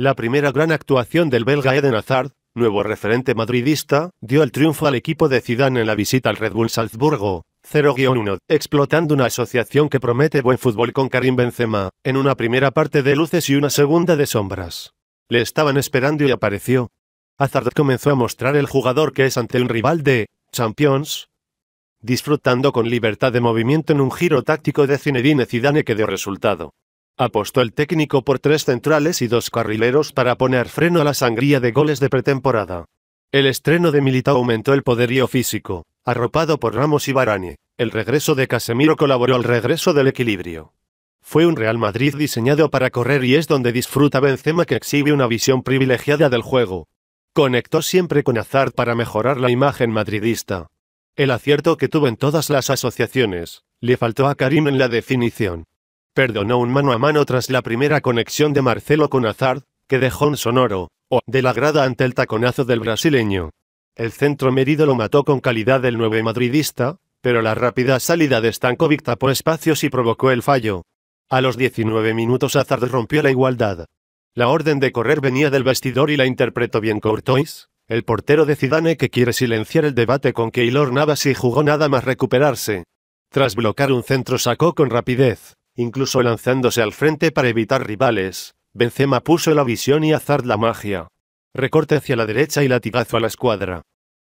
La primera gran actuación del belga Eden Hazard, nuevo referente madridista, dio el triunfo al equipo de Zidane en la visita al Red Bull Salzburgo, 0-1, explotando una asociación que promete buen fútbol con Karim Benzema, en una primera parte de luces y una segunda de sombras. Le estaban esperando y apareció. Hazard comenzó a mostrar el jugador que es ante un rival de Champions, disfrutando con libertad de movimiento en un giro táctico de Cinedine Zidane que dio resultado. Apostó el técnico por tres centrales y dos carrileros para poner freno a la sangría de goles de pretemporada. El estreno de Militao aumentó el poderío físico, arropado por Ramos y Barani. El regreso de Casemiro colaboró al regreso del equilibrio. Fue un Real Madrid diseñado para correr y es donde disfruta Benzema que exhibe una visión privilegiada del juego. Conectó siempre con Azar para mejorar la imagen madridista. El acierto que tuvo en todas las asociaciones, le faltó a Karim en la definición perdonó un mano a mano tras la primera conexión de Marcelo con Hazard, que dejó un sonoro, o, de la grada ante el taconazo del brasileño. El centro merido lo mató con calidad del 9 madridista, pero la rápida salida de Stankovic tapó espacios y provocó el fallo. A los 19 minutos Hazard rompió la igualdad. La orden de correr venía del vestidor y la interpretó bien Courtois, el portero de Zidane que quiere silenciar el debate con Keylor Navas y jugó nada más recuperarse. Tras bloquear un centro sacó con rapidez, incluso lanzándose al frente para evitar rivales. Benzema puso la visión y azar la magia. Recorte hacia la derecha y latigazo a la escuadra.